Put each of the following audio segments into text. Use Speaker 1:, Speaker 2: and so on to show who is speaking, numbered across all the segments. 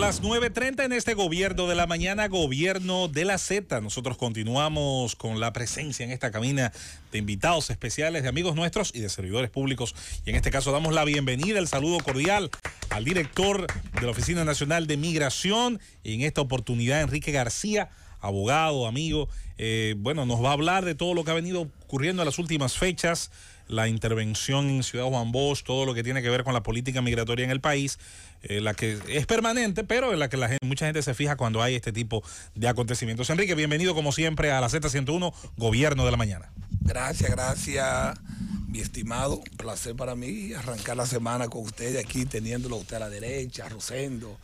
Speaker 1: las 9.30 en este gobierno de la mañana, gobierno de la Z, nosotros continuamos con la presencia en esta camina de invitados especiales, de amigos nuestros y de servidores públicos. Y en este caso damos la bienvenida, el saludo cordial al director de la Oficina Nacional de Migración en esta oportunidad, Enrique García abogado, amigo. Eh, bueno, nos va a hablar de todo lo que ha venido ocurriendo en las últimas fechas, la intervención en Ciudad Juan Bosch, todo lo que tiene que ver con la política migratoria en el país, eh, la que es permanente, pero en la que mucha gente se fija cuando hay este tipo de acontecimientos. Enrique, bienvenido como siempre a la Z101, Gobierno de la Mañana.
Speaker 2: Gracias, gracias, mi estimado. placer para mí arrancar la semana con usted aquí, teniéndolo usted a la derecha, Rosendo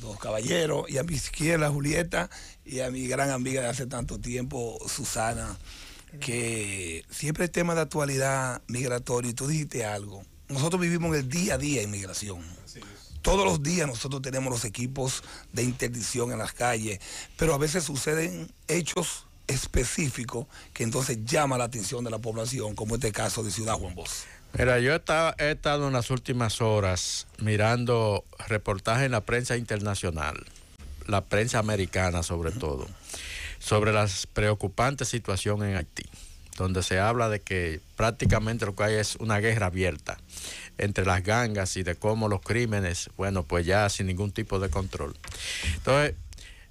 Speaker 2: dos caballeros, y a mi izquierda Julieta y a mi gran amiga de hace tanto tiempo, Susana, que siempre el tema de actualidad migratoria, y tú dijiste algo, nosotros vivimos el día a día en migración. Todos los días nosotros tenemos los equipos de interdicción en las calles, pero a veces suceden hechos específicos que entonces llama la atención de la población, como este caso de Ciudad Juan Bosch.
Speaker 3: Mira, yo he estado, en las últimas horas mirando reportajes en la prensa internacional, la prensa americana sobre todo, sobre la preocupante situación en Haití, donde se habla de que prácticamente lo que hay es una guerra abierta entre las gangas y de cómo los crímenes, bueno, pues ya sin ningún tipo de control. Entonces,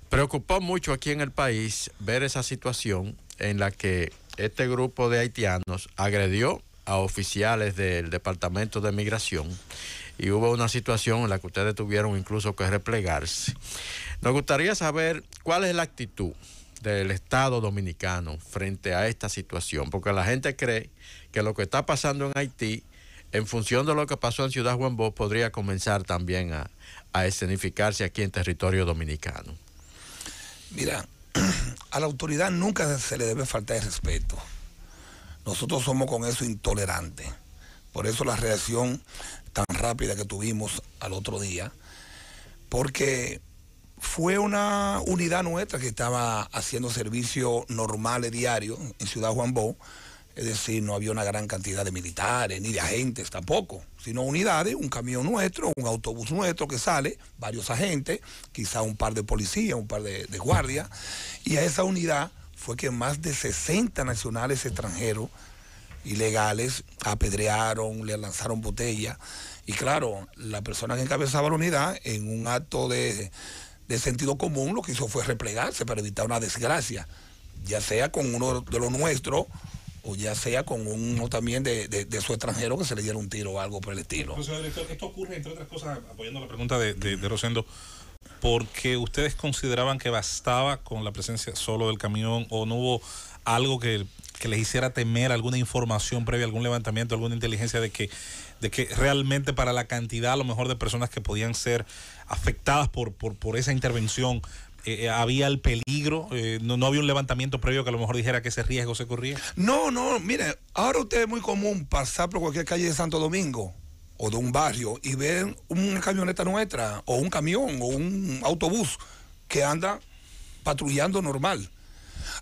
Speaker 3: preocupó mucho aquí en el país ver esa situación en la que este grupo de haitianos agredió a oficiales del Departamento de Migración y hubo una situación en la que ustedes tuvieron incluso que replegarse. Nos gustaría saber cuál es la actitud del Estado dominicano frente a esta situación, porque la gente cree que lo que está pasando en Haití, en función de lo que pasó en Ciudad Juan Bosch, podría comenzar también a, a escenificarse aquí en territorio dominicano.
Speaker 2: Mira, a la autoridad nunca se le debe faltar el respeto nosotros somos con eso intolerantes. Por eso la reacción tan rápida que tuvimos al otro día, porque fue una unidad nuestra que estaba haciendo servicio normal diario en Ciudad Juan Bó, es decir, no había una gran cantidad de militares ni de agentes tampoco, sino unidades, un camión nuestro, un autobús nuestro que sale, varios agentes, quizá un par de policías, un par de, de guardias, y a esa unidad fue que más de 60 nacionales extranjeros ilegales apedrearon, le lanzaron botellas. Y claro, la persona que encabezaba la unidad, en un acto de, sentido común, lo que hizo fue replegarse para evitar una desgracia, ya sea con uno de los nuestros o ya sea con uno también de, su extranjero que se le diera un tiro o algo por el estilo.
Speaker 1: director, esto ocurre, entre otras cosas, apoyando la pregunta de Rosendo, porque ustedes consideraban que bastaba con la presencia solo del camión o no hubo algo que, les hiciera temer alguna información previa, algún levantamiento, alguna inteligencia de que, de que realmente para la cantidad a lo mejor de personas que podían ser afectadas por, esa intervención eh, eh, había el peligro, eh, no, no, había un levantamiento previo que a lo mejor dijera que ese riesgo se corría.
Speaker 2: No, no, mire, ahora usted es muy común pasar por cualquier calle de Santo Domingo o de un barrio y ven una camioneta nuestra o un camión o un autobús que anda patrullando normal.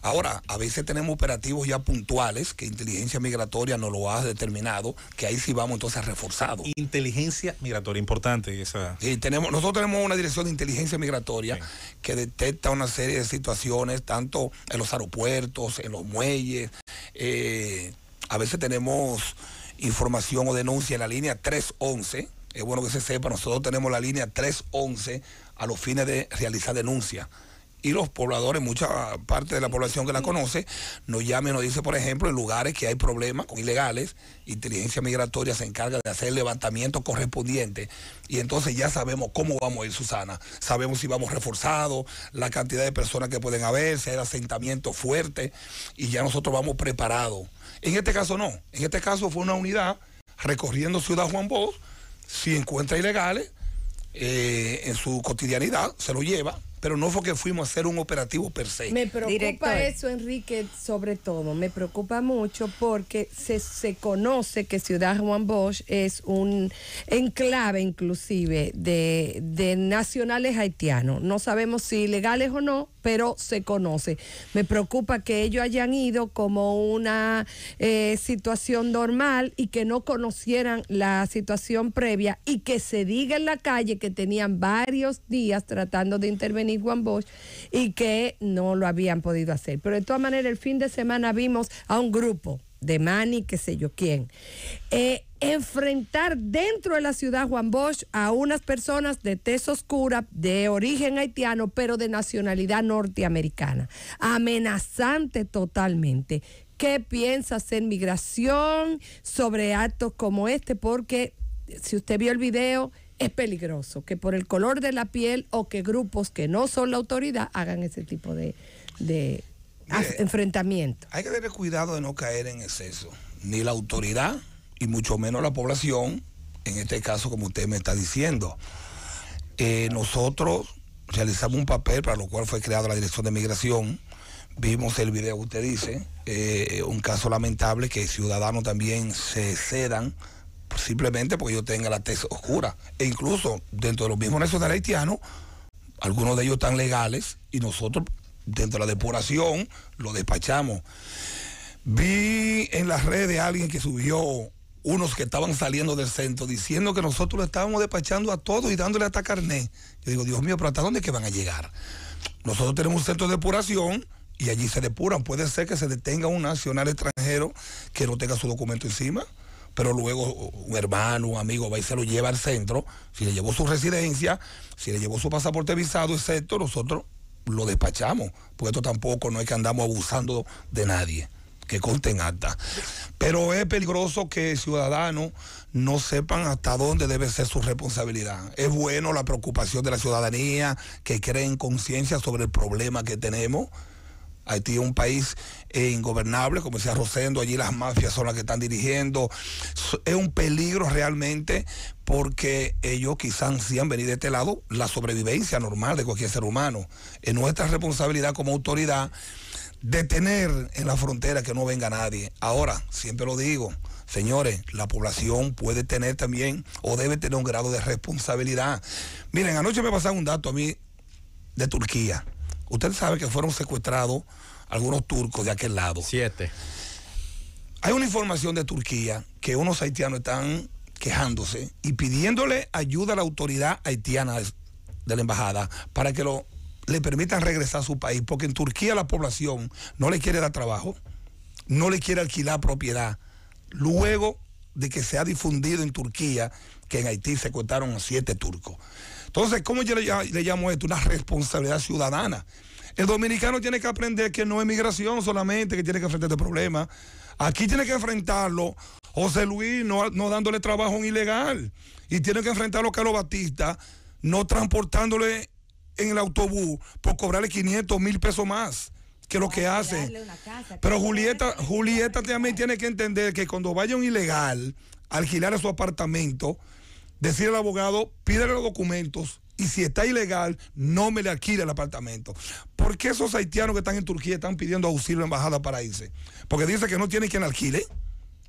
Speaker 2: Ahora, a veces tenemos operativos ya puntuales que inteligencia migratoria no lo ha determinado, que ahí sí vamos entonces reforzados Inteligencia migratoria, importante esa. tenemos, nosotros tenemos una dirección de inteligencia migratoria que detecta una serie de situaciones, tanto en los aeropuertos, en los muelles. Eh, a veces tenemos información o denuncia en la línea 311. Es bueno que se sepa, nosotros tenemos la línea 311 a los fines de realizar denuncia y los pobladores, mucha parte de la población que la mm. conoce, nos llama y nos dice, por ejemplo, en lugares que hay problemas con ilegales, inteligencia migratoria se encarga de hacer el levantamiento correspondiente y entonces ya sabemos cómo vamos a ir, Susana. Sabemos si vamos reforzados, la cantidad de personas que pueden haber, si hay asentamiento fuerte y ya nosotros vamos preparados en este caso no. En este caso fue una unidad recorriendo Ciudad Juan Bosch. Si encuentra ilegales, eh, en su cotidianidad se lo lleva, pero no fue que fuimos a hacer un operativo per se. Me
Speaker 4: preocupa eso, Enrique, sobre todo. Me preocupa mucho porque se, conoce que Ciudad Juan Bosch es un enclave inclusive de, nacionales haitianos. No sabemos si ilegales o no, pero se conoce. Me preocupa que ellos hayan ido como una eh, situación normal y que no conocieran la situación previa y que se diga en la calle que tenían varios días tratando de intervenir Juan Bosch y que no lo habían podido hacer. Pero de todas maneras, el fin de semana vimos a un grupo de Manny, qué sé yo quién. Eh, enfrentar dentro de la ciudad Juan Bosch a unas personas de tez oscura, de origen haitiano, pero de nacionalidad norteamericana. Amenazante totalmente. ¿Qué piensas en migración sobre actos como este? Porque si usted vio el video, es peligroso que por el color de la piel o que grupos que no son la autoridad hagan ese tipo de, enfrentamiento. Hay que
Speaker 2: tener cuidado de no caer en exceso. Ni la autoridad y mucho menos la población, en este caso como usted me está diciendo. Eh, nosotros realizamos un papel para lo cual fue creada la Dirección de Migración. Vimos el video que usted dice, eh, un caso lamentable que ciudadanos también se cedan simplemente porque yo tenga la tesis oscura. E incluso dentro de los mismos nacionales haitianos, algunos de ellos están legales y nosotros dentro de la depuración lo despachamos. Vi en las redes alguien que subió unos que estaban saliendo del centro diciendo que nosotros lo estábamos despachando a todos y dándole hasta carné. Yo digo, Dios mío, pero ¿hasta dónde es que van a llegar? Nosotros tenemos un centro de depuración y allí se depuran. Puede ser que se detenga un nacional extranjero que no tenga su documento encima, pero luego un hermano, un amigo va y se lo lleva al centro. Si le llevó su residencia, si le llevó su pasaporte visado, excepto nosotros lo despachamos, porque esto tampoco no es que andamos abusando de nadie que conten acta. Pero es peligroso que ciudadanos no sepan hasta dónde debe ser su responsabilidad. Es bueno la preocupación de la ciudadanía que creen conciencia sobre el problema que tenemos. Haití es un país eh, ingobernable, como decía Rosendo, allí las mafias son las que están dirigiendo. Es un peligro realmente porque ellos quizás si han venido de este lado, la sobrevivencia normal de cualquier ser humano. Es nuestra responsabilidad como autoridad detener en la frontera que no venga nadie. Ahora, siempre lo digo, señores, la población puede tener también o debe tener un grado de responsabilidad. Miren, anoche me pasaron un dato a mí de Turquía. Usted sabe que fueron secuestrados algunos turcos de aquel lado. Siete. Hay una información de Turquía que unos haitianos están quejándose y pidiéndole ayuda a la autoridad haitiana de la embajada para que lo le permitan regresar a su país, porque en Turquía la población no le quiere dar trabajo, no le quiere alquilar propiedad. Luego de que se ha difundido en Turquía que en Haití secuestraron a siete turcos. Entonces, ¿cómo yo le, llamo esto? Una responsabilidad ciudadana. El dominicano tiene que aprender que no es migración solamente que tiene que enfrentar este problema. Aquí tiene que enfrentarlo José Luis no, no dándole trabajo un ilegal. Y tiene que enfrentarlo Carlos Batista no transportándole en el autobús por cobrarle 500 mil pesos más que lo que hace. Pero Julieta, Julieta también tiene que entender que cuando vaya un ilegal alquilar su apartamento, decirle al abogado, pídele los documentos y si está ilegal, no me le alquile el apartamento. ¿Por qué esos haitianos que están en Turquía están pidiendo auxilio a la embajada para irse? Porque dice que no tienen quien alquile,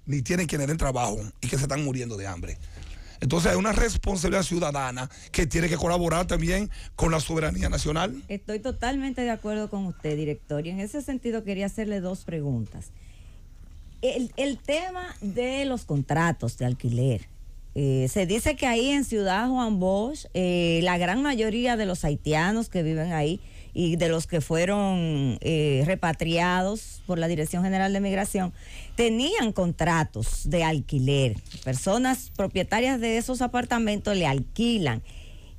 Speaker 2: ni tienen quien le den trabajo y que se están muriendo de hambre. Entonces hay una responsabilidad ciudadana que tiene que colaborar también con la soberanía
Speaker 5: nacional. Estoy totalmente de acuerdo con usted, director, y en ese sentido quería hacerle dos preguntas. El, tema de los contratos de alquiler. Eh, se dice que ahí en Ciudad Juan Bosch, eh, la gran mayoría de los haitianos que viven ahí y de los que fueron eh, repatriados por la Dirección General de Migración, tenían contratos de alquiler. Personas propietarias de esos apartamentos le alquilan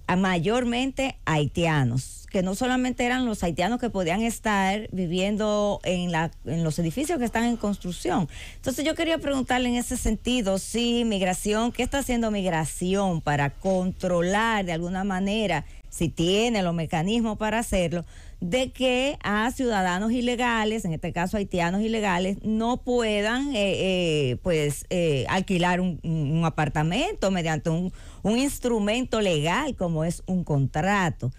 Speaker 5: a mayormente haitianos, que no solamente eran los haitianos que podían estar viviendo en, la, en los edificios que están en construcción. Entonces yo quería preguntarle en ese sentido, si migración, ¿qué está haciendo migración para controlar de alguna manera? si tiene los mecanismos para hacerlo, de que a ciudadanos ilegales, en este caso haitianos ilegales, no puedan eh, eh, pues eh, alquilar un, apartamento mediante un, un instrumento legal como es un contrato.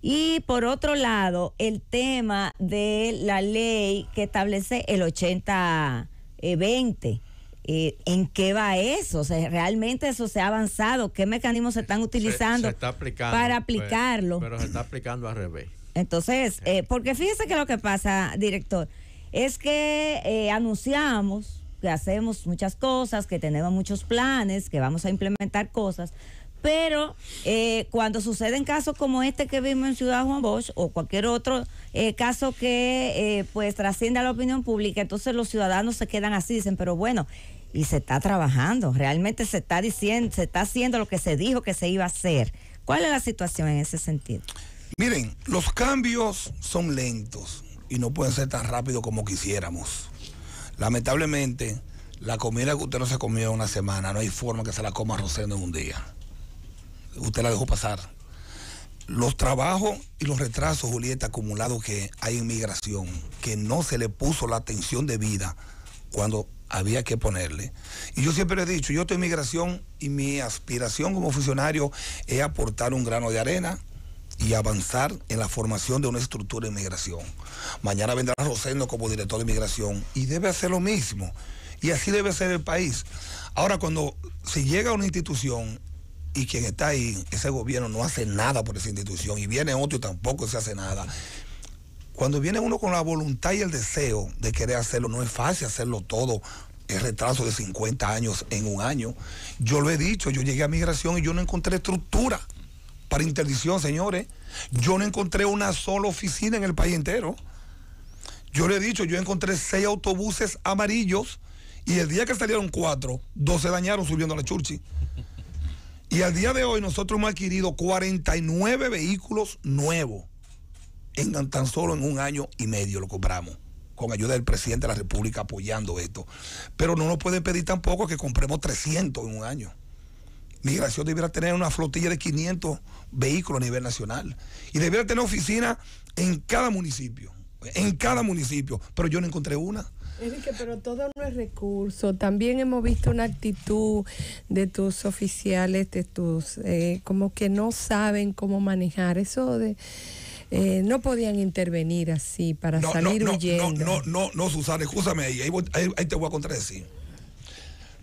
Speaker 5: Y por otro lado, el tema de la ley que establece el 80-20 eh, ¿en qué va eso? O ¿realmente eso se ha avanzado? ¿Qué mecanismos se están utilizando para
Speaker 3: pues, aplicarlo? Pero, se está aplicando al revés.
Speaker 5: Entonces, eh. Eh, porque fíjese que lo que pasa, director, es que anunciamos que hacemos muchas cosas, que tenemos muchos planes, que vamos a implementar cosas, pero eh, cuando suceden casos como este que vimos en Ciudad Juan Bosch o cualquier otro caso que pues trasciende a la opinión pública, entonces los ciudadanos se quedan así, dicen, pero bueno, y se está trabajando. Realmente se está diciendo, se está haciendo lo que se dijo que se iba a hacer. ¿Cuál es la situación en ese sentido?
Speaker 2: Miren, los cambios son lentos y no pueden ser tan rápidos como quisiéramos. Lamentablemente, la comida que usted no se comió en una semana, no hay forma que se la coma Rosendo en un día. Usted la dejó pasar. Los trabajos y los retrasos, Julieta, acumulados que hay en migración, que no se le puso la atención debida cuando había que ponerle. Y yo siempre he dicho, yo estoy en migración y mi aspiración como funcionario es aportar un grano de arena y avanzar en la formación de una estructura de migración. Mañana vendrá Rosendo como director de migración y debe hacer lo mismo. Y así debe ser el país. Ahora, cuando se llega a una institución y quien está ahí, ese gobierno no hace nada por esa institución y viene otro y tampoco se hace nada, cuando viene uno con la voluntad y el deseo de querer hacerlo, no es fácil hacerlo todo. ...el retraso de 50 años en un año. Yo lo he dicho, yo llegué a migración y yo no encontré estructura para interdicción, señores. Yo no encontré una sola oficina en el país entero. Yo le he dicho, yo encontré seis autobuses amarillos y el día que salieron cuatro, dos se dañaron subiendo a la Churchi. Y al día de hoy nosotros hemos adquirido 49 vehículos nuevos tan solo en un año y medio lo compramos con ayuda del presidente de la República apoyando esto. Pero no nos puede pedir tampoco que compremos 300 en un año. Migración debiera tener una flotilla de 500 vehículos a nivel nacional y debiera tener oficina en cada municipio, en cada municipio, pero yo no encontré una.
Speaker 4: Enrique, pero todo no es recurso. También hemos visto una actitud de tus oficiales, de tus, eh, como que no saben cómo manejar eso de eh, no podían intervenir así para salir no, no, No,
Speaker 2: no, no, Susana, escúchame ahí, ahí, te voy a contradecir.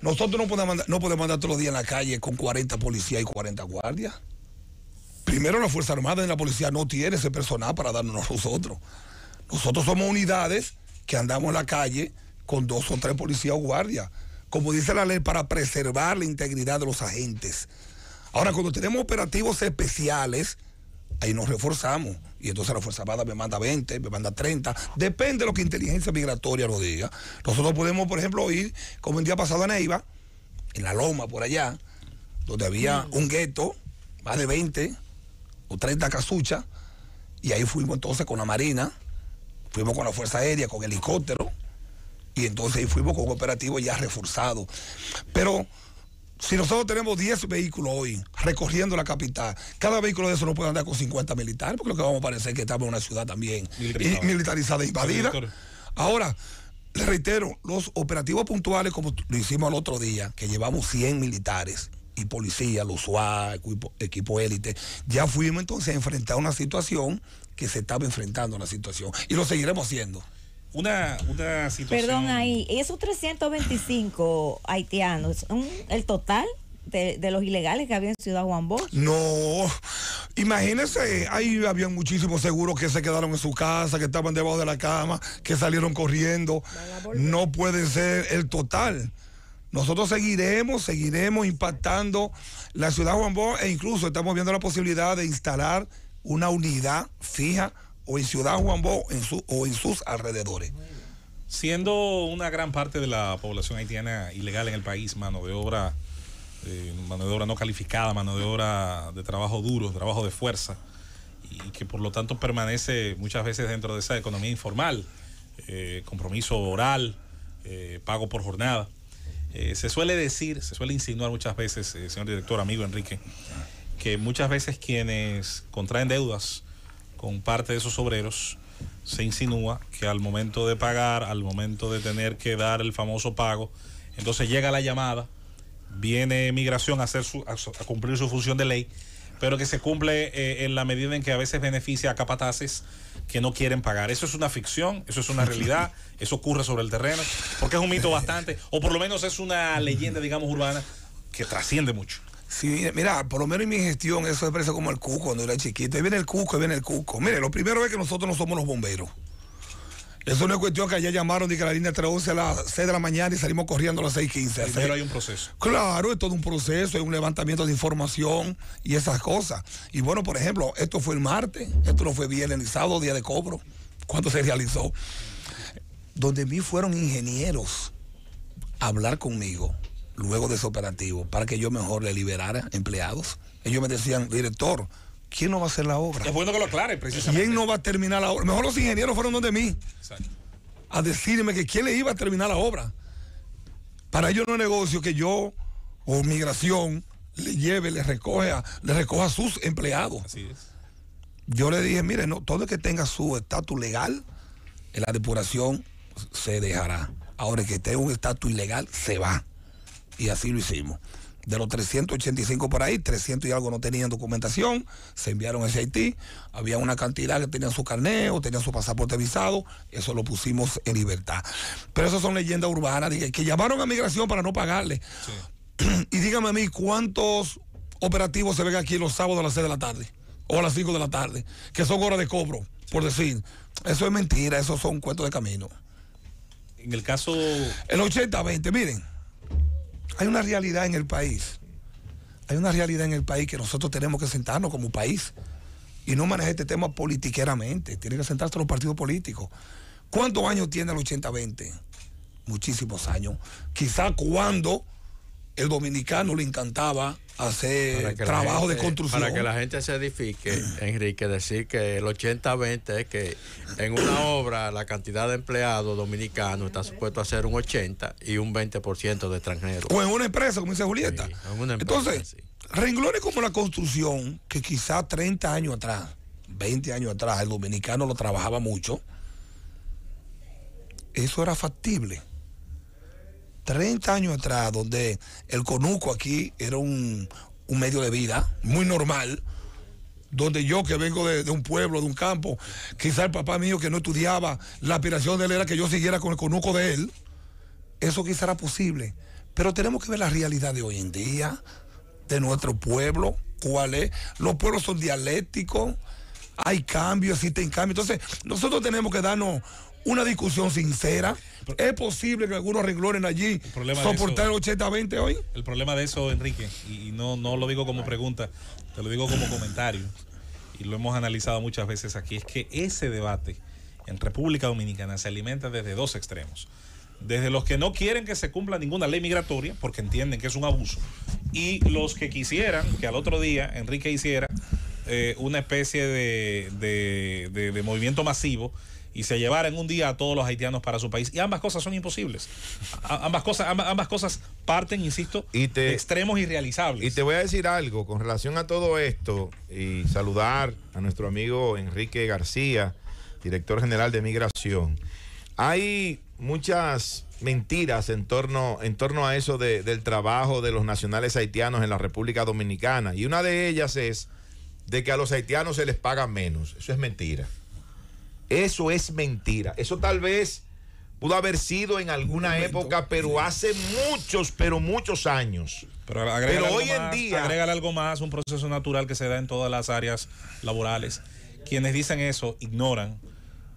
Speaker 2: Nosotros no podemos, andar, no podemos todos los días en la calle con 40 policías y 40 guardias. Primero la Fuerza Armada y la policía no tiene ese personal para darnos nosotros. Nosotros somos unidades que andamos en la calle con dos o tres policías o guardias, como dice la ley, para preservar la integridad de los agentes. Ahora, cuando tenemos operativos especiales, ahí nos reforzamos. Y entonces la Fuerza Armada me manda 20, me manda 30. Depende de lo que inteligencia migratoria nos diga. Nosotros podemos, por ejemplo, ir, como el día pasado en Neiva, en la Loma, por allá, donde había mm. un gueto, más de 20 o 30 casuchas. Y ahí fuimos entonces con la Marina, fuimos con la Fuerza Aérea, con helicóptero. Y entonces ahí fuimos con un operativo ya reforzado. Pero si nosotros tenemos 10 vehículos hoy recorriendo la capital, cada vehículo de eso no puede andar con 50 militares, porque lo que vamos a parecer es que estamos en una ciudad también militarizada, e invadida. Ahora, le reitero, los operativos puntuales, como lo hicimos el otro día, que llevamos 100 militares y policía, los UA, equipo, élite, ya fuimos entonces a enfrentar una situación que se estaba enfrentando a una situación y lo seguiremos haciendo una, situación. Perdón ahí,
Speaker 5: esos 325 haitianos, el total de, los ilegales que había en Ciudad Juan Bosch.
Speaker 2: No, imagínense, ahí habían muchísimos seguros que se quedaron en su casa, que estaban debajo de la cama, que salieron corriendo. No puede ser el total. Nosotros seguiremos, seguiremos impactando la ciudad Juan Bosch e incluso estamos viendo la posibilidad de instalar una unidad fija o en Ciudad Juan Bó en su, o en sus alrededores. Siendo
Speaker 1: una gran parte de la población haitiana ilegal en el país, mano de obra, eh, mano de obra no calificada, mano de obra de trabajo duro, trabajo de fuerza, y que por lo tanto permanece muchas veces dentro de esa economía informal, eh, compromiso oral, eh, pago por jornada. se suele decir, se suele insinuar muchas veces, señor director, amigo Enrique, que muchas veces quienes contraen deudas con parte de esos obreros, se insinúa que al momento de pagar, al momento de tener que dar el famoso pago, entonces llega la llamada, viene migración a, cumplir su función de ley, pero que se cumple eh, en la medida en que a veces beneficia a capataces que no quieren pagar. Eso es una ficción, eso es una realidad, eso ocurre sobre el terreno, porque es un mito bastante, o por lo menos es una leyenda, digamos, urbana que trasciende mucho.
Speaker 2: Sí, mira, por lo menos en mi gestión eso es parece como el cuco cuando era chiquito. Ahí viene el cuco, ahí viene el cuco. Mire, lo primero es que nosotros no somos los bomberos. Eso no es cuestión que allá llamaron y que la línea 311 a las 6 de la mañana y salimos corriendo a las 6.15. Pero hay un proceso. Claro, es todo un proceso, hay un levantamiento de información y esas cosas. Y bueno, por ejemplo, esto fue el martes, esto no fue viernes el sábado, día de cobro, cuando se realizó. Donde mí fueron ingenieros a hablar conmigo luego de ese operativo para que yo mejor le liberara empleados. Ellos me decían, director, ¿quién no va a hacer la obra? Es bueno que lo aclare, precisamente. ¿Quién no va a terminar la obra? Mejor los ingenieros fueron donde mí a decirme que quién le iba a terminar la obra. Para ellos no es negocio que yo o migración le lleve, le recoja, le recoja a sus empleados. Yo le dije, mire, no, todo el que tenga su estatus legal, en la depuración se dejará. Ahora que tenga un estatus ilegal, se va y así lo hicimos. De los 385 por ahí, 300 y algo no tenían documentación, se enviaron ese Haití. Había una cantidad que tenían su carné o tenían su pasaporte visado, eso lo pusimos en libertad. Pero eso son leyendas urbanas que, que llamaron a migración para no pagarle. y dígame a mí, ¿cuántos operativos se ven aquí los sábados a las 6 de la tarde? O a las 5 de la tarde, que son horas de cobro, por decir. Eso es mentira, esos son cuentos de camino. En el caso. El 80-20, miren hay una realidad en el país. Hay una realidad en el país que nosotros tenemos que sentarnos como país y no manejar este tema politiqueramente. Tienen que sentarse los partidos políticos. ¿Cuántos años tiene el 80-20? Muchísimos años. Quizá cuando el dominicano le encantaba hacer trabajo de construcción. Para que la gente
Speaker 3: se edifique, Enrique, decir que el 80-20 es que en una obra la cantidad de empleados dominicanos está supuesto a ser un 80 y un 20% de extranjeros. O en una empresa, como dice Julieta. Entonces,
Speaker 2: renglones como la construcción, que quizá 30 años atrás, 20 años atrás, el dominicano lo trabajaba mucho, eso era factible 30 años atrás, donde el conuco aquí era un, medio de vida muy normal, donde yo que vengo de, de, un pueblo, de un campo, quizá el papá mío que no estudiaba, la aspiración de él era que yo siguiera con el conuco de él, eso quizá era posible. Pero tenemos que ver la realidad de hoy en día, de nuestro pueblo, cuál es. Los pueblos son dialécticos, hay cambios, existen cambios. Entonces, nosotros tenemos que darnos una discusión sincera. ¿Es posible que algunos arregloren allí el 80-20 hoy?
Speaker 1: El problema de eso, Enrique, y no, no lo digo como pregunta, te lo digo como comentario, y lo hemos analizado muchas veces aquí, es que ese debate en República Dominicana se alimenta desde dos extremos. Desde los que no quieren que se cumpla ninguna ley migratoria, porque entienden que es un abuso, y los que quisieran que al otro día Enrique hiciera eh, una especie de, de, de movimiento masivo y se llevaran en un día a todos los haitianos para su país. Y ambas cosas son imposibles. ambas, cosas, cosas
Speaker 6: parten, insisto, de extremos irrealizables. Y te voy a decir algo con relación a todo esto y saludar a nuestro amigo Enrique García, director general de Migración. Hay muchas mentiras en torno, en torno a eso del trabajo de los nacionales haitianos en la República Dominicana. Y una de ellas es de que a los haitianos se les paga menos. Eso es mentira. Eso es mentira. Eso tal vez pudo haber sido en alguna época, pero hace muchos, pero muchos años. Pero, pero hoy en día.
Speaker 1: agrega algo más, un proceso natural que se da en todas las áreas laborales. Quienes dicen eso ignoran,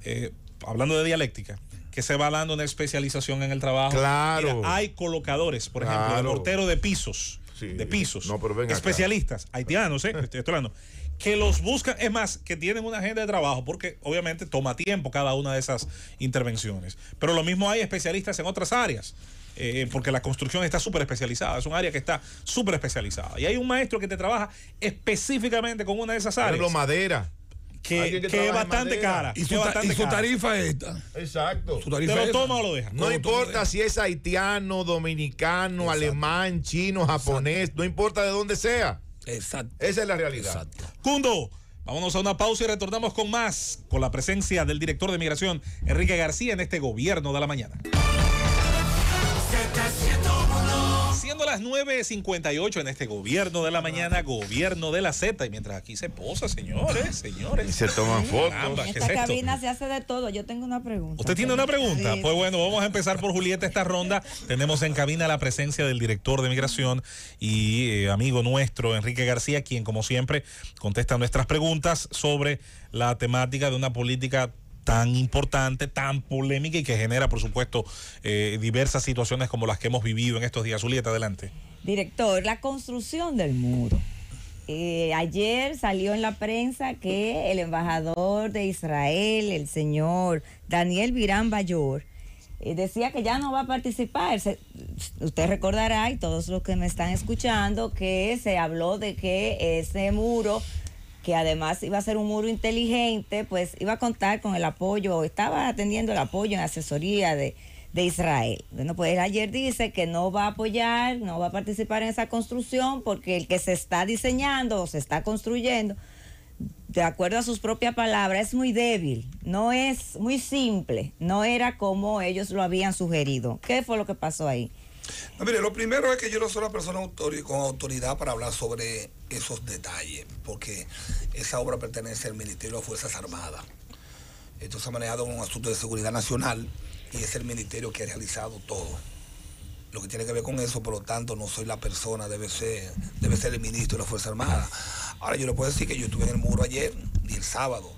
Speaker 1: eh, hablando de dialéctica, que se va dando una especialización en el trabajo. Claro. hay colocadores, por ejemplo, de portero de pisos. De pisos. No, pero especialistas, haitianos, ¿eh? estoy hablando que los buscan, es más, que tienen una agenda de trabajo, porque obviamente toma tiempo cada una de esas intervenciones. Pero lo mismo hay especialistas en otras áreas. Eh, porque la construcción está súper especializada, es un área que está súper especializada. Y hay un maestro que te trabaja específicamente con una de esas áreas. Por madera. Que, es bastante cara. Y su, tarifa es esta.
Speaker 6: Exacto. lo toma o lo deja? No, importa si es haitiano, dominicano, alemán, chino, japonés, no importa de dónde sea. Exacto. Esa es la realidad. Exacto. Cundo, vámonos a una pausa y retornamos con
Speaker 1: más, con la presencia del director de migración, Enrique García, en este gobierno de la mañana. las 9.58 en este gobierno de la mañana, gobierno de la Z. Y mientras aquí se posa, señores, señores. Y se toman fotos. Esta cabina
Speaker 5: se hace de todo. Yo tengo una pregunta. ¿Usted tiene una pregunta? Pues
Speaker 1: bueno, vamos a empezar por Julieta esta ronda. Tenemos en cabina la presencia del director de migración y eh, amigo nuestro, Enrique García, quien como siempre contesta nuestras preguntas sobre la temática de una política tan importante, tan polémica y que genera, por supuesto, eh, diversas situaciones como las que hemos vivido en estos días. Julieta, adelante.
Speaker 5: Director, la construcción del muro. Eh, ayer salió en la prensa que el embajador de Israel, el señor Daniel Virán Bayor, eh, decía que ya no va a participar. usted recordará, y todos los que me están escuchando, que se habló de que ese muro que además iba a ser un muro inteligente, pues iba a contar con el apoyo, estaba atendiendo el apoyo en asesoría de, de Israel. Bueno, pues ayer dice que no va a apoyar, no va a participar en esa construcción porque el que se está diseñando o se está construyendo, de acuerdo a sus propias palabras, es muy débil, no es muy simple, no era como ellos lo habían sugerido. ¿Qué fue lo que pasó ahí?
Speaker 2: lo primero es que yo no soy la persona con autoridad para hablar sobre esos detalles, porque esa obra pertenece al Ministerio de las Fuerzas Armadas. Esto se ha manejado en un asunto de seguridad nacional y es el Ministerio que ha realizado todo. Lo que tiene que ver con eso, por lo tanto, no soy la persona, debe ser, debe ser el ministro de las Fuerzas Armadas. Ahora yo le puedo decir que yo estuve en el muro ayer y el sábado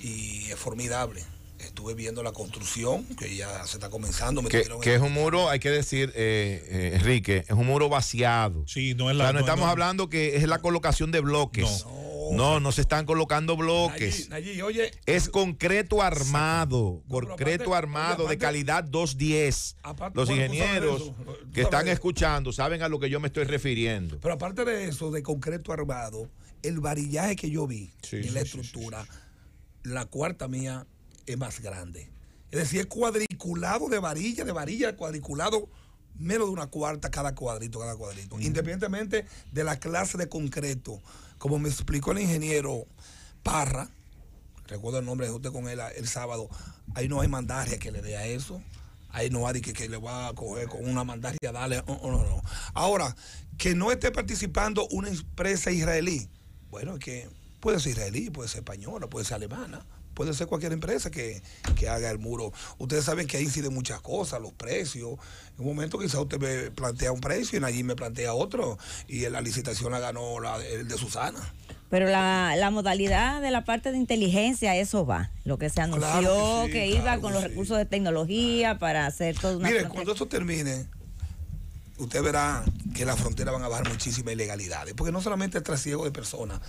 Speaker 2: y es formidable Estuve viendo la construcción, que ya se está comenzando. que, que es
Speaker 6: un muro, hay que decir, eh, eh, Enrique, es un muro vaciado. Sí, no estamos hablando que es la colocación de bloques. No, no, se están colocando bloques. oye, es concreto armado, concreto armado de calidad 210. Los ingenieros que están escuchando saben a lo que yo me estoy refiriendo.
Speaker 2: Pero aparte de eso, de concreto armado, el varillaje que yo vi en la estructura, la cuarta mía es más grande. Es decir, es cuadriculado de varilla, de varilla, cuadriculado menos de una cuarta cada cuadrito, cada cuadrito. Independientemente de la clase de concreto, como me explicó el ingeniero Parra, recuerdo el nombre de usted con él ah, el sábado, ahí no hay mandaria que le dé a eso. Ahí no hay que, que le va a coger con una mandaria, dale. Oh, oh, no, no, Ahora, que no esté participando una empresa israelí. Bueno, que puede ser israelí, puede ser española, puede ser alemana puede ser cualquier empresa que, haga el muro. Ustedes saben que ahí inciden muchas cosas, los precios. En un momento quizás usted me plantea un precio y allí me plantea otro. Y en la licitación la ganó la, el de Susana.
Speaker 5: Pero la, modalidad de la parte de inteligencia, eso va. Lo que se anunció que, iba con los recursos de tecnología para hacer todo una. Mire, cuando
Speaker 2: esto termine, usted verá que la frontera van a bajar muchísimas ilegalidades. Porque no solamente el trasiego de personas,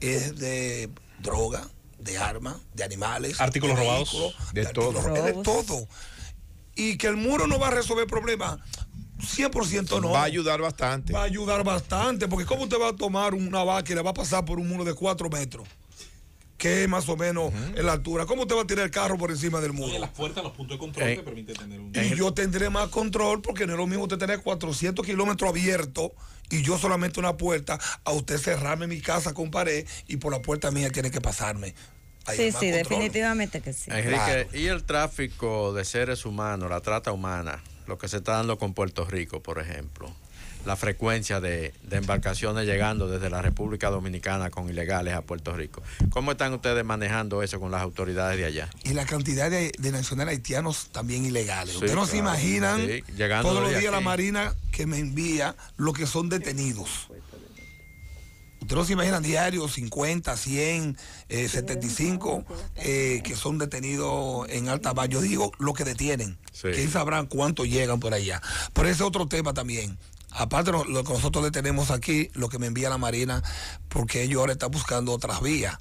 Speaker 2: es de droga, de armas, de animales, artículos robados, de, todo. de todo. Y que el muro no va a resolver problemas 100% no. Va a ayudar bastante. Va a ayudar bastante, porque ¿cómo usted va a tomar una vaca y la va a pasar por un muro de cuatro metros? que más o menos en la altura. ¿Cómo usted va a tirar el carro por encima del muro? las puertas, los puntos de control que eh, tener un... Eh, y yo tendré más control porque no es lo mismo usted tener 400 kilómetros abiertos y yo solamente una puerta a usted cerrarme mi casa con pared y por la puerta mía tiene que pasarme.
Speaker 5: sí, sí, definitivamente que sí. Enrique,
Speaker 3: y el tráfico de seres humanos, la trata humana, lo que se está dando con Puerto Rico, por ejemplo la frecuencia de, embarcaciones llegando desde la República Dominicana con ilegales a Puerto Rico. ¿Cómo están ustedes manejando eso con las autoridades de allá?
Speaker 2: Y la cantidad de, nacionales haitianos también ilegales. Ustedes no se imaginan todos los días la Marina que me envía lo que son detenidos. Ustedes no se imaginan diarios 50, 100, 75 que son detenidos en alta mar. Yo digo lo que detienen. quién sabrá sabrán cuántos llegan por allá. Pero ese es otro tema también. Aparte lo que nosotros le tenemos aquí, lo que me envía la Marina, porque ellos ahora están buscando otras vías.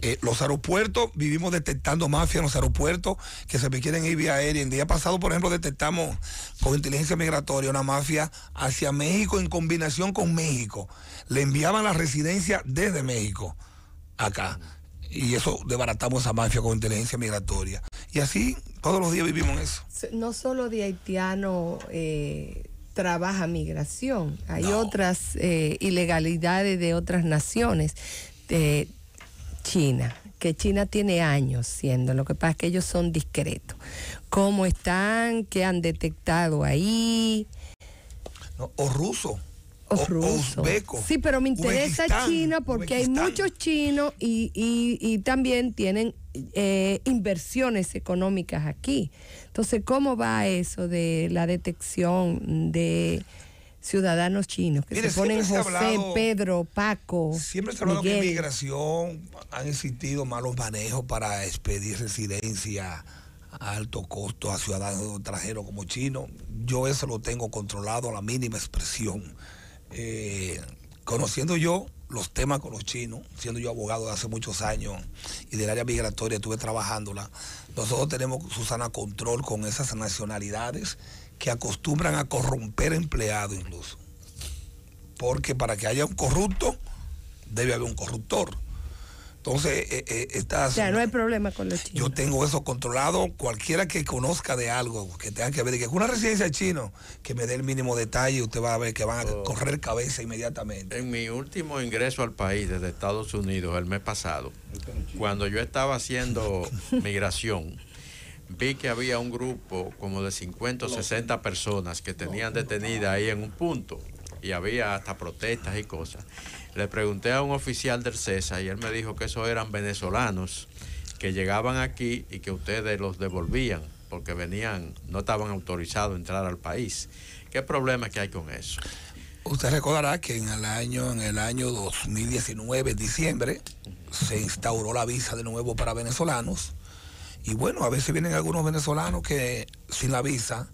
Speaker 2: Eh, los aeropuertos, vivimos detectando mafias en los aeropuertos que se me quieren ir vía aérea. El día pasado, por ejemplo, detectamos con inteligencia migratoria una mafia hacia México en combinación con México. Le enviaban la residencia desde México acá. Y eso desbaratamos esa mafia con inteligencia migratoria. Y así todos los días vivimos eso.
Speaker 4: No solo de haitiano Eh trabaja migración, hay otras eh, ilegalidades de otras naciones, de China, que China tiene años siendo, lo que pasa es que ellos son discretos. ¿Cómo están? ¿Qué han detectado ahí?
Speaker 2: o ruso
Speaker 4: sí, pero me interesa China porque hay muchos chinos y, también tienen eh, inversiones económicas aquí. Entonces, ¿cómo va eso de la detección de ciudadanos chinos que se ponen José, Pedro, Paco? Siempre se ha hablado que
Speaker 2: migración han existido malos manejos para expedir residencia a alto costo a ciudadanos extranjeros como chinos. Yo eso lo tengo controlado a la mínima expresión eh, conociendo yo los temas con los chinos, siendo yo abogado de hace muchos años y del área migratoria estuve trabajándola, nosotros tenemos, Susana, control con esas nacionalidades que acostumbran a corromper empleados incluso. Porque para que haya un corrupto, debe haber un corruptor. Entonces, eh, Ya, eh,
Speaker 4: no hay problema con los chinos.
Speaker 2: Yo tengo eso controlado. Cualquiera que conozca de algo, que tenga que ver, que es una residencia chino, que me dé el mínimo detalle, usted va a ver que van a oh. correr cabeza inmediatamente.
Speaker 3: En mi último ingreso al país desde Estados Unidos, el mes pasado, cuando yo estaba haciendo migración, vi que había un grupo como de 50 o 60 personas que tenían detenida ahí en un punto y había hasta protestas y cosas. Le pregunté a un oficial del CESA y él me dijo que esos eran venezolanos que llegaban aquí y que ustedes los devolvían porque venían, no estaban autorizados a entrar al país. ¿Qué problema que hay con eso?
Speaker 2: Usted recordará que en el año, en el año 2019, diciembre, se instauró la visa de nuevo para venezolanos. Y bueno, a veces vienen algunos venezolanos que sin la visa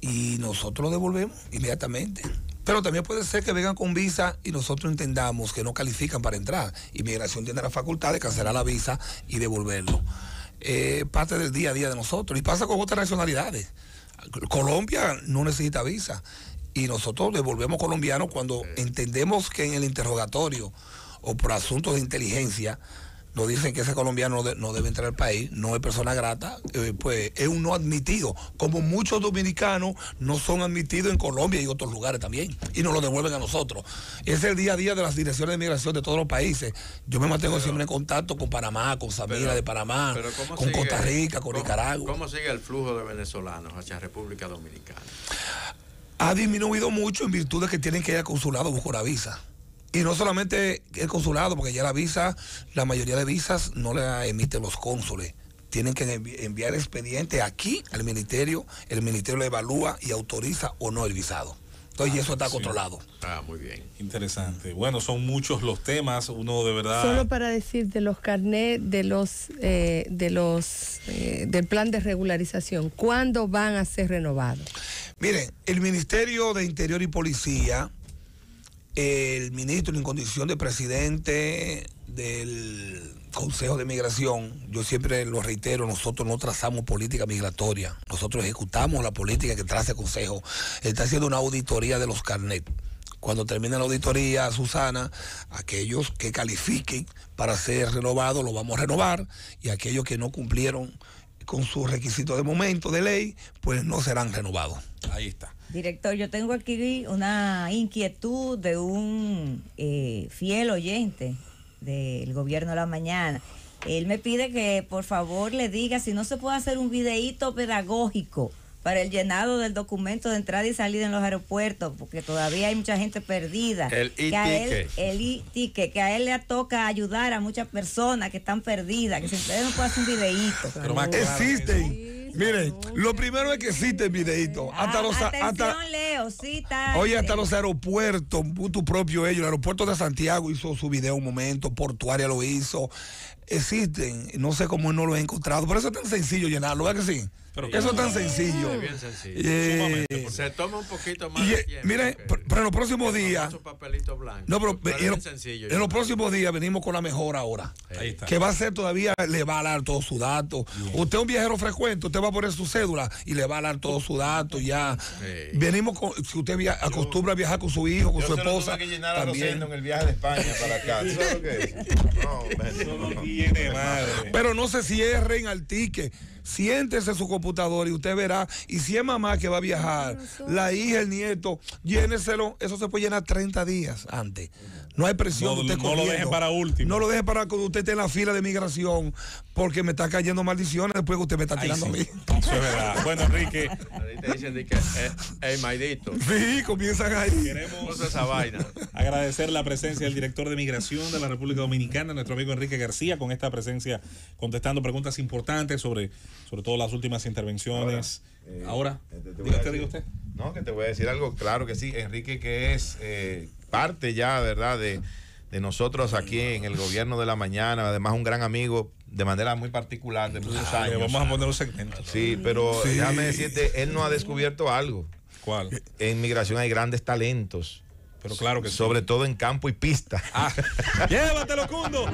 Speaker 2: y nosotros lo devolvemos inmediatamente. Pero también puede ser que vengan con visa y nosotros entendamos que no califican para entrar. Inmigración tiene la facultad de cancelar la visa y devolverlo. Eh, parte del día a día de nosotros. Y pasa con otras nacionalidades. Colombia no necesita visa. Y nosotros devolvemos colombianos cuando entendemos que en el interrogatorio o por asuntos de inteligencia nos dicen que ese colombiano no, debe entrar al país, no es persona grata, eh, pues es un no admitido, como muchos dominicanos no son admitidos en Colombia y otros lugares también, y nos lo devuelven a nosotros. Es el día a día de las direcciones de migración de todos los países. Yo me mantengo siempre en contacto con Panamá, con Samira de
Speaker 3: Panamá, con Costa Rica, con Nicaragua. ¿Cómo sigue el flujo de venezolanos hacia República Dominicana?
Speaker 2: Ha disminuido mucho en virtud de que tienen que ir al consulado a buscar visa. Y no solamente el consulado, porque ya la visa, la mayoría de visas no la emiten los cónsules. Tienen que enviar expediente aquí al ministerio, el ministerio lo evalúa y autoriza o no el visado. Entonces, ah, eso está controlado.
Speaker 1: Ah, muy bien. Interesante. Bueno, son muchos los temas. Uno de verdad. Solo
Speaker 4: para decir de los carnets de los eh, de los eh, del plan de regularización, ¿cuándo van a ser renovados?
Speaker 2: Miren, el Ministerio de Interior y Policía el ministro en condición de presidente del Consejo de Migración, yo siempre lo reitero, nosotros no trazamos política migratoria, nosotros ejecutamos la política que traza el Consejo. Está haciendo una auditoría de los carnets. Cuando termine la auditoría, Susana, aquellos que califiquen para ser renovados lo vamos a renovar y aquellos que no cumplieron con sus requisitos de momento de ley, pues no serán renovados. Ahí está.
Speaker 5: Director, yo tengo aquí una inquietud de un fiel oyente del gobierno de la mañana. Él me pide que por favor le diga si no se puede hacer un videíto pedagógico para el llenado del documento de entrada y salida en los aeropuertos, porque todavía hay mucha gente perdida. El que a él, que a él le toca ayudar a muchas personas que están perdidas, que si ustedes no pueden hacer un videíto. Pero
Speaker 2: Existen. Miren, lo primero es que existe el videito. Ah, hasta los, hasta,
Speaker 5: Leo, sí, Oye, hasta los
Speaker 2: aeropuertos, tu propio ellos, el aeropuerto de Santiago hizo su video un momento, Portuaria lo hizo, existen, no sé cómo no lo he encontrado, pero eso es tan sencillo llenarlo, ¿verdad que sí? eso es tan sencillo. Bien sencillo. Eh, se toma un poquito más de eh, tiempo. pero, en los próximos días. No, pero, en, los próximos días venimos con la mejor ahora. Ahí está. Que va a ser todavía, le va a dar todos sus datos. Usted es un viajero frecuente, usted va a poner su cédula y le va a dar todos sus datos ya. Venimos con, si usted acostumbra a viajar con su hijo, con su esposa. que en
Speaker 6: el viaje de España para acá. que No,
Speaker 2: pero no se cierren al tique Siéntese su computador y usted verá. Y si es mamá que va a viajar, la hija, el nieto, lléneselo. Eso se puede llenar 30 días antes. No hay presión. No, usted lo deje para último. No lo deje para cuando usted esté en la fila de migración, porque me está cayendo maldiciones después que usted me está tirando a mí.
Speaker 3: Bueno, Enrique, te dicen
Speaker 1: de que, eh, maidito. Sí, comienzan ahí. Queremos esa vaina. agradecer la presencia del director de Migración de la República Dominicana, nuestro amigo Enrique García, con esta presencia contestando preguntas importantes sobre, sobre todo las últimas intervenciones.
Speaker 6: Ahora, qué eh, eh, te, usted, No, que te voy a decir algo claro que sí, Enrique, que es eh, parte ya, ¿verdad?, de, de nosotros aquí en el gobierno de la mañana, además un gran amigo de manera muy particular de muchos años. Vamos a poner
Speaker 1: un segmento. Sí, pero déjame
Speaker 6: decirte, él no ha descubierto algo. ¿Cuál? En migración hay grandes talentos. Pero claro que Sobre todo en campo y pista. Ah. llévatelo, Cundo.